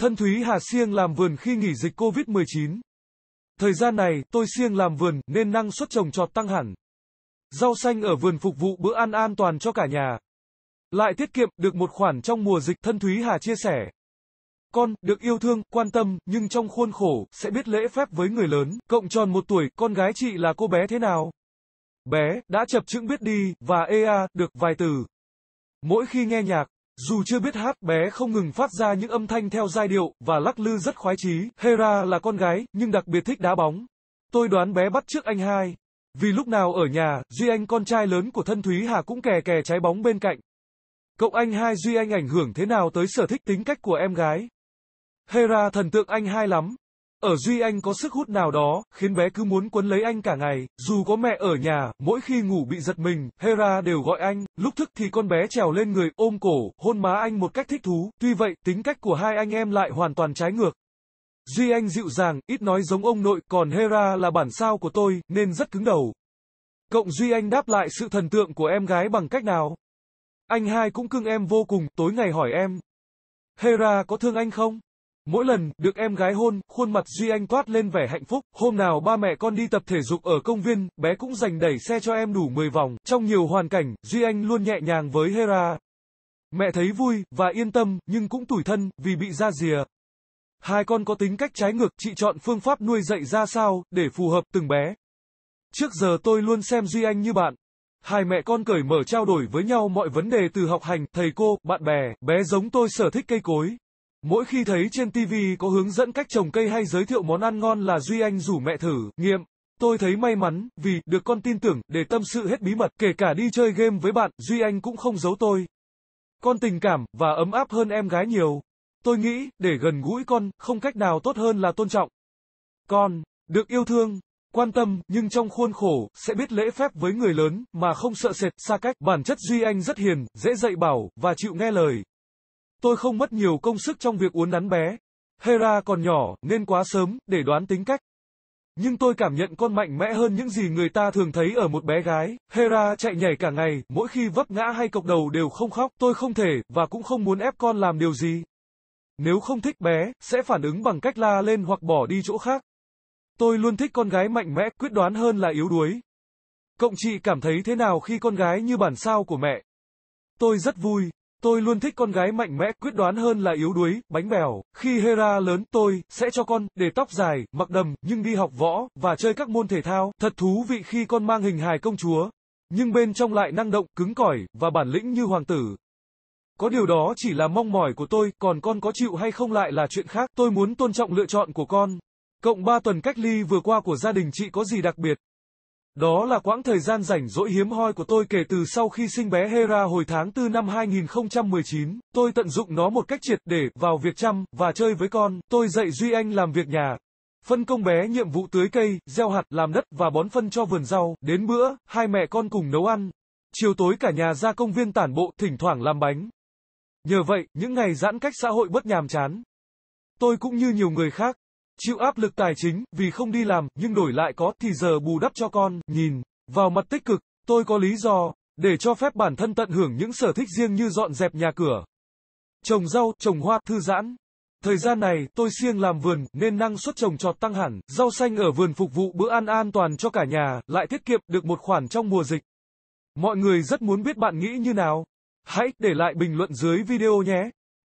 Thân Thúy Hà siêng làm vườn khi nghỉ dịch Covid-19. Thời gian này, tôi siêng làm vườn nên năng suất trồng trọt tăng hẳn. Rau xanh ở vườn phục vụ bữa ăn an toàn cho cả nhà. Lại tiết kiệm được một khoản trong mùa dịch, Thân Thúy Hà chia sẻ. Con được yêu thương, quan tâm, nhưng trong khuôn khổ sẽ biết lễ phép với người lớn, cộng tròn một tuổi, con gái chị là cô bé thế nào? Bé đã chập chững biết đi và ea được vài từ. Mỗi khi nghe nhạc, dù chưa biết hát, bé không ngừng phát ra những âm thanh theo giai điệu, và lắc lư rất khoái trí. Hera là con gái, nhưng đặc biệt thích đá bóng. Tôi đoán bé bắt trước anh hai. Vì lúc nào ở nhà, Duy Anh con trai lớn của thân Thúy Hà cũng kè kè trái bóng bên cạnh. Cậu anh hai Duy Anh ảnh hưởng thế nào tới sở thích tính cách của em gái? Hera thần tượng anh hai lắm, ở Duy Anh có sức hút nào đó, khiến bé cứ muốn quấn lấy anh cả ngày, dù có mẹ ở nhà, mỗi khi ngủ bị giật mình, Hera đều gọi anh, lúc thức thì con bé trèo lên người, ôm cổ, hôn má anh một cách thích thú, tuy vậy, tính cách của hai anh em lại hoàn toàn trái ngược. Duy Anh dịu dàng, ít nói giống ông nội, còn Hera là bản sao của tôi, nên rất cứng đầu. Cộng Duy Anh đáp lại sự thần tượng của em gái bằng cách nào? Anh hai cũng cưng em vô cùng, tối ngày hỏi em. Hera có thương anh không? Mỗi lần, được em gái hôn, khuôn mặt Duy Anh toát lên vẻ hạnh phúc. Hôm nào ba mẹ con đi tập thể dục ở công viên, bé cũng dành đẩy xe cho em đủ 10 vòng. Trong nhiều hoàn cảnh, Duy Anh luôn nhẹ nhàng với Hera. Mẹ thấy vui, và yên tâm, nhưng cũng tủi thân, vì bị ra rìa. Hai con có tính cách trái ngược, chị chọn phương pháp nuôi dạy ra sao, để phù hợp từng bé. Trước giờ tôi luôn xem Duy Anh như bạn. Hai mẹ con cởi mở trao đổi với nhau mọi vấn đề từ học hành, thầy cô, bạn bè, bé giống tôi sở thích cây cối, Mỗi khi thấy trên TV có hướng dẫn cách trồng cây hay giới thiệu món ăn ngon là Duy Anh rủ mẹ thử, nghiệm. Tôi thấy may mắn, vì, được con tin tưởng, để tâm sự hết bí mật, kể cả đi chơi game với bạn, Duy Anh cũng không giấu tôi. Con tình cảm, và ấm áp hơn em gái nhiều. Tôi nghĩ, để gần gũi con, không cách nào tốt hơn là tôn trọng. Con, được yêu thương, quan tâm, nhưng trong khuôn khổ, sẽ biết lễ phép với người lớn, mà không sợ sệt, xa cách. Bản chất Duy Anh rất hiền, dễ dạy bảo, và chịu nghe lời. Tôi không mất nhiều công sức trong việc uốn nắn bé. Hera còn nhỏ, nên quá sớm, để đoán tính cách. Nhưng tôi cảm nhận con mạnh mẽ hơn những gì người ta thường thấy ở một bé gái. Hera chạy nhảy cả ngày, mỗi khi vấp ngã hay cộc đầu đều không khóc. Tôi không thể, và cũng không muốn ép con làm điều gì. Nếu không thích bé, sẽ phản ứng bằng cách la lên hoặc bỏ đi chỗ khác. Tôi luôn thích con gái mạnh mẽ, quyết đoán hơn là yếu đuối. Cộng chị cảm thấy thế nào khi con gái như bản sao của mẹ? Tôi rất vui. Tôi luôn thích con gái mạnh mẽ, quyết đoán hơn là yếu đuối, bánh bèo. Khi Hera lớn, tôi sẽ cho con để tóc dài, mặc đầm, nhưng đi học võ và chơi các môn thể thao. Thật thú vị khi con mang hình hài công chúa, nhưng bên trong lại năng động, cứng cỏi và bản lĩnh như hoàng tử. Có điều đó chỉ là mong mỏi của tôi, còn con có chịu hay không lại là chuyện khác. Tôi muốn tôn trọng lựa chọn của con. Cộng 3 tuần cách ly vừa qua của gia đình chị có gì đặc biệt? Đó là quãng thời gian rảnh rỗi hiếm hoi của tôi kể từ sau khi sinh bé Hera hồi tháng 4 năm 2019. Tôi tận dụng nó một cách triệt để vào việc chăm và chơi với con. Tôi dạy Duy Anh làm việc nhà, Phân công bé nhiệm vụ tưới cây, gieo hạt, làm đất và bón phân cho vườn rau. Đến bữa, hai mẹ con cùng nấu ăn. Chiều tối cả nhà ra công viên tản bộ, thỉnh thoảng làm bánh. Nhờ vậy, những ngày giãn cách xã hội bất nhàm chán. Tôi cũng như nhiều người khác, chịu áp lực tài chính, vì không đi làm, nhưng đổi lại có, thì giờ bù đắp cho con, nhìn, vào mặt tích cực, tôi có lý do, để cho phép bản thân tận hưởng những sở thích riêng như dọn dẹp nhà cửa, trồng rau, trồng hoa, thư giãn. Thời gian này, tôi siêng làm vườn, nên năng suất trồng trọt tăng hẳn, rau xanh ở vườn phục vụ bữa ăn an toàn cho cả nhà, lại tiết kiệm được một khoản trong mùa dịch. Mọi người rất muốn biết bạn nghĩ như nào. Hãy để lại bình luận dưới video nhé.